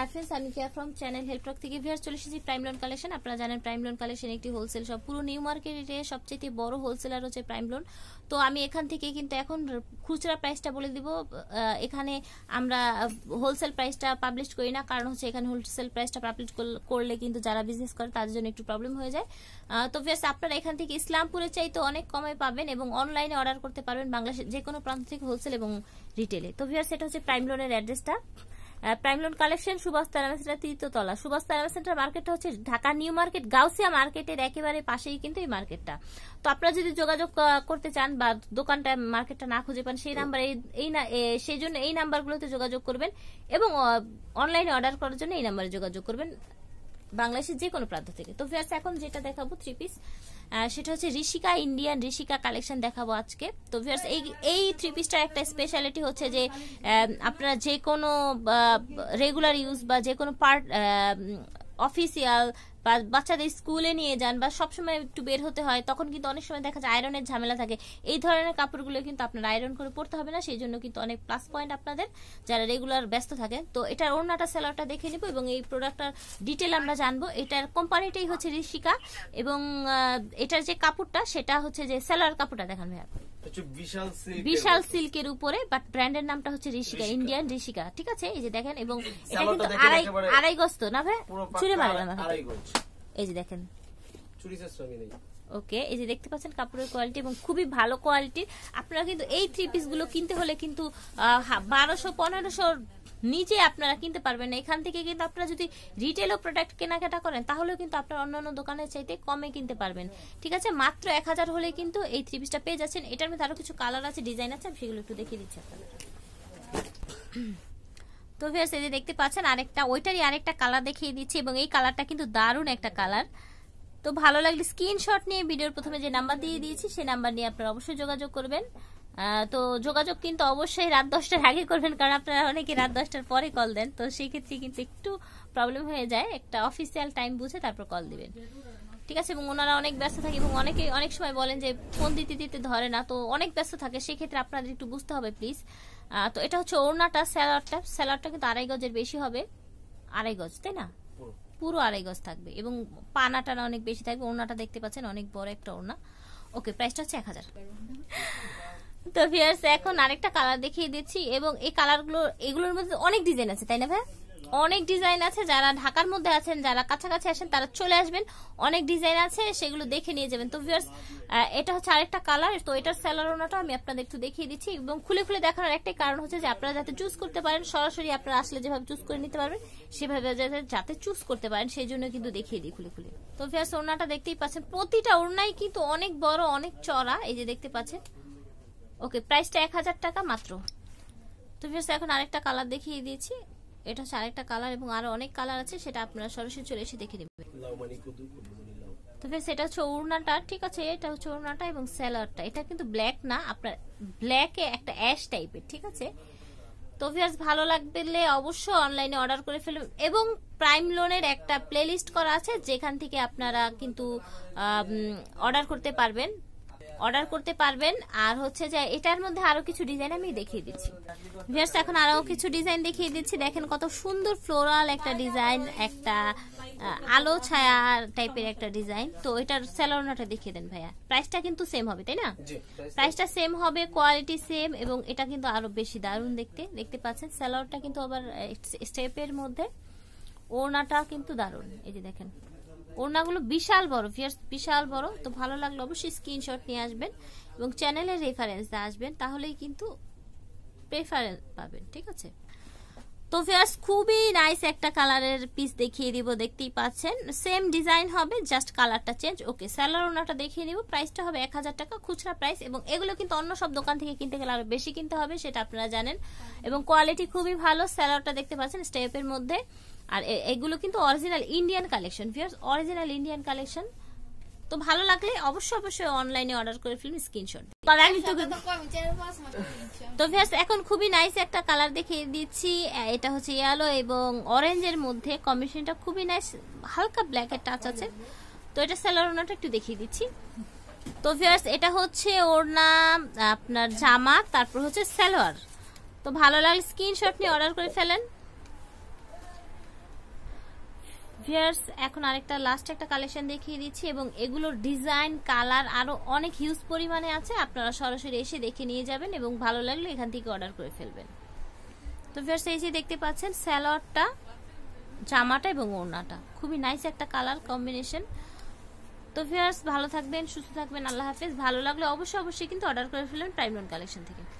হাফেজ আমি কিয়া ফ্রম চ্যানেল টক থেকে ভিয়ার চলে এসেছি প্রাইম লোন কালেকশন আপনারা জানেন প্রাইম লোন কালেকশন একটি হোলসেল শপ পুরো নিউ মার্কেটে সবচেয়ে বড় হোলসেলার হচ্ছে প্রাইম লোন তো আমি এখান থেকে কিন্তু এখন খুচরা প্রাইসটা বলে দিব এখানে আমরা হোলসেল প্রাইসটা পাবলিশ করি না কারণ হচ্ছে এখানে হোলসেল প্রাইসটা পাবলিশ করলে কিন্তু যারা বিজনেস করে তাদের জন্য একটু প্রবলেম হয়ে যায় তো ভিয়ার্স আপনারা এখান থেকে ইসলামপুরে তো অনেক কমে পাবেন এবং অনলাইনে অর্ডার করতে পারবেন বাংলাদেশের যে কোনো প্রান্ত থেকে হোলসেল এবং রিটেলে তো ভিয়ার্স এটা হচ্ছে প্রাইম লোনের অ্যাড্রেসটা প্রাইম লোন কালেকশন সুভাষ তারা সেন্টার তৃতীয়তলা সুভাষ তারা সেন্টার মার্কেটটা হচ্ছে ঢাকা নিউ মার্কেট গাউসিয়া মার্কেটের একেবারে পাশেই কিন্তু এই মার্কেটটা তো আপনারা যদি যোগাযোগ করতে চান বা দোকানটা মার্কেটটা না খুঁজে পান সেই নাম্বারে এই না সেই জন্য এই নাম্বারগুলোতে যোগাযোগ করবেন এবং অনলাইনে অর্ডার করার জন্য এই নাম্বারে যোগাযোগ করবেন বাংলাদেশের যে কোনো প্রান্ত থেকে তো ফিয়ার্স এখন যেটা দেখাবো থ্রি পিস সেটা হচ্ছে ঋষিকা ইন্ডিয়ান ঋষিকা কালেকশন দেখাবো আজকে তো ভিউয়ার্স এই এই থ্রি পিসটার একটা স্পেশালিটি হচ্ছে যে আপনারা যে কোনো রেগুলার ইউজ বা যে কোনো পার্ট অফিসিয়াল বা বাচ্চাদের স্কুলে নিয়ে যান বা সবসময় একটু বের হতে হয় তখন কিন্তু অনেক সময় দেখা যায় আয়রনের ঝামেলা থাকে এই ধরনের কাপড়গুলো কিন্তু আপনার আয়রন করে পড়তে হবে না সেই জন্য কিন্তু অনেক প্লাস পয়েন্ট আপনাদের যারা রেগুলার ব্যস্ত থাকে তো এটার ওড়নাটা সেলারটা দেখে নিব এবং এই প্রোডাক্টটার ডিটেল আমরা জানবো এটার কোম্পানিটাই হচ্ছে ঋষিকা এবং এটার যে কাপড়টা সেটা হচ্ছে যে সেলার কাপড়টা দেখান ভাইয়া আচ্ছা, বিশাল সিল্কের উপরে বাট ব্র্যান্ডের নামটা হচ্ছে ঋষিকা ইন্ডিয়ান ঋষিকা ঠিক আছে এই যে দেখেন এবং এটা কিন্তু আড়াই আড়াই গস্ত না ভাই চুরে মারে না এই যে দেখেন ওকে এই যে দেখতে পাচ্ছেন কাপড়ের কোয়ালিটি এবং খুবই ভালো কোয়ালিটির আপনারা কিন্তু এই থ্রি পিসগুলো কিনতে হলে কিন্তু বারোশো পনেরোশো নিচে আপনারা কিনতে পারবেন এখান থেকে কিন্তু আপনারা যদি রিটেলও প্রোডাক্ট কেনাকাটা করেন তাহলেও কিন্তু আপনার অন্যান্য দোকানের চাইতে কমে কিনতে পারবেন ঠিক আছে মাত্র এক হাজার হলে কিন্তু এই থ্রি পিসটা পেয়ে যাচ্ছেন এটার মধ্যে আরও কিছু কালার আছে ডিজাইন আছে আমি সেগুলো একটু দেখিয়ে দিচ্ছি আপনারা তো ভিউয়ার্স এই যে দেখতে পাচ্ছেন আরেকটা ওইটারই আরেকটা কালার দেখিয়ে দিচ্ছি এবং এই কালারটা কিন্তু দারুণ একটা কালার তো ভালো লাগলে স্ক্রিনশট নিয়ে ভিডিওর প্রথমে যে নাম্বার দিয়ে দিয়েছি সেই নাম্বার নিয়ে আপনারা অবশ্যই যোগাযোগ করবেন তো যোগাযোগ কিন্তু অবশ্যই রাত দশটার আগে করবেন কারণ আপনারা অনেকে রাত দশটার পরে কল দেন তো সেক্ষেত্রে কিন্তু একটু প্রবলেম হয়ে যায় একটা অফিসিয়াল টাইম বুঝে তারপর কল দিবেন ঠিক আছে এবং ওনারা অনেক ব্যস্ত থাকে এবং অনেকে অনেক সময় বলেন যে ফোন দিতে দিতে ধরে না তো অনেক ব্যস্ত থাকে সেক্ষেত্রে আপনাদের একটু বুঝতে হবে প্লিজ তো এটা হচ্ছে ওড়নাটা স্যালাডটা স্যালাডটা কিন্তু আড়াই গজের বেশি হবে আড়াই গজ তাই না পুরো আড়াই গজ থাকবে এবং পানাটা অনেক বেশি থাকবে ওড়নাটা দেখতে পাচ্ছেন অনেক বড় একটা ওড়না ওকে প্রাইসটা হচ্ছে এক হাজার তো ভিয়ার্স এখন আরেকটা কালার দেখিয়ে দিচ্ছি এবং এই কালারগুলো এগুলোর মধ্যে অনেক ডিজাইন আছে তাই না ভাই অনেক ডিজাইন আছে যারা ঢাকার মধ্যে আছেন যারা কাছাকাছি আসেন তারা চলে আসবেন অনেক ডিজাইন আছে সেগুলো দেখে নিয়ে যাবেন তো ভিউয়ার্স এটা হচ্ছে আরেকটা কালার তো এটার স্যালারোনাটা আমি আপনাদের একটু দেখিয়ে দিচ্ছি এবং খুলে খুলে দেখানোর একটাই কারণ হচ্ছে যে আপনারা যাতে চুজ করতে পারেন সরাসরি আপনারা আসলে যেভাবে চুজ করে নিতে পারবেন সেভাবে যাতে চুজ করতে পারেন সেই জন্য কিন্তু দেখিয়ে দিই খুলে খুলে তো ভিউয়ার্স ওড়নাটা দেখতেই পাচ্ছেন প্রতিটা ওড়নাই কিন্তু অনেক বড় অনেক চড়া এই যে দেখতে পাচ্ছেন ওকে প্রাইসটা এক হাজার টাকা মাত্র তো ভিউয়ার্স এখন আরেকটা কালার দেখিয়ে দিয়েছি এটা হচ্ছে আরেকটা কালার এবং আরো অনেক কালার আছে সেটা আপনারা সরাসরি চলে এসে দেখে নেবেন তো ফ্রেন্ডস এটা হচ্ছে ওড়নাটা ঠিক আছে এটা হচ্ছে ওড়নাটা এবং স্যালারটা এটা কিন্তু ব্ল্যাক না আপনার ব্ল্যাকে একটা অ্যাশ টাইপের ঠিক আছে তো ভিয়ার্স ভালো লাগবে অবশ্যই অনলাইনে অর্ডার করে ফেলুন এবং প্রাইম লোনের একটা প্লেলিস্ট করা আছে যেখান থেকে আপনারা কিন্তু অর্ডার করতে পারবেন অর্ডার করতে পারবেন আর হচ্ছে যে এটার মধ্যে আরো কিছু ডিজাইন আমি দেখিয়ে দিচ্ছি ভিয়ার্স এখন আরো কিছু ডিজাইন দেখিয়ে দিচ্ছি দেখেন কত সুন্দর ফ্লোরাল একটা ডিজাইন একটা আলো ছায়া টাইপের একটা ডিজাইন তো এটার স্যালোনাটা দেখিয়ে দেন ভাইয়া প্রাইসটা কিন্তু সেম হবে তাই না প্রাইসটা সেম হবে কোয়ালিটি সেম এবং এটা কিন্তু আরো বেশি দারুণ দেখতে দেখতে পাচ্ছেন স্যালোয়ারটা কিন্তু আবার স্টেপের মধ্যে ওড়নাটা কিন্তু দারুণ এই যে দেখেন ওড়নাগুলো বিশাল বড় ফিয়ার্স বিশাল বড় তো ভালো লাগলে অবশ্যই স্ক্রিনশট নিয়ে আসবেন এবং চ্যানেলের রেফারেন্স দিয়ে আসবেন তাহলেই কিন্তু প্রেফারেন্স পাবেন ঠিক আছে তো ফেয়ার্স খুবই নাইস একটা কালারের পিস দেখিয়ে দিব দেখতেই পাচ্ছেন সেম ডিজাইন হবে জাস্ট কালারটা চেঞ্জ ওকে স্যালার ওনাটা দেখিয়ে নিব প্রাইসটা হবে এক হাজার টাকা খুচরা প্রাইস এবং এগুলো কিন্তু অন্য সব দোকান থেকে কিনতে গেলে আরও বেশি কিনতে হবে সেটা আপনারা জানেন এবং কোয়ালিটি খুবই ভালো স্যালারটা দেখতে পাচ্ছেন স্টেপের মধ্যে আর এগুলো কিন্তু অরিজিনাল ইন্ডিয়ান কালেকশন ফিয়ার্স অরিজিনাল ইন্ডিয়ান কালেকশন তো ভালো লাগলে অবশ্যই অবশ্যই অনলাইনে অর্ডার করে ফিল্ম আচ্ছা, স্ক্রিনশট তো ফিয়ার্স এখন খুবই নাইস একটা কালার দেখিয়ে দিচ্ছি এটা হচ্ছে ইয়েলো এবং অরেঞ্জের মধ্যে কম্বিনেশনটা খুবই নাইস হালকা ব্ল্যাকের টাচ আছে তো এটা ওনারটা একটু দেখিয়ে দিচ্ছি তো ফিয়ার্স এটা হচ্ছে ওর নাম আপনার জামা তারপর হচ্ছে স্যালোয়ার তো ভালো লাগলে স্ক্রিনশট নিয়ে অর্ডার করে ফেলেন ভিয়ার্স এখন আরেকটা লাস্ট একটা কালেকশন দেখিয়ে দিচ্ছি এবং এগুলোর ডিজাইন কালার আরও অনেক হিউজ পরিমাণে আছে আপনারা সরাসরি এসে দেখে নিয়ে যাবেন এবং ভালো লাগলে এখান থেকে অর্ডার করে ফেলবেন তো ভিয়ার্স এই যে দেখতে পাচ্ছেন স্যালোয়ারটা জামাটা এবং ওড়নাটা খুবই নাইস একটা কালার কম্বিনেশন তো ভিয়ার্স ভালো থাকবেন সুস্থ থাকবেন আল্লাহ হাফেজ ভালো লাগলে অবশ্যই অবশ্যই কিন্তু অর্ডার করে ফেলবেন প্রাইম কালেকশন থেকে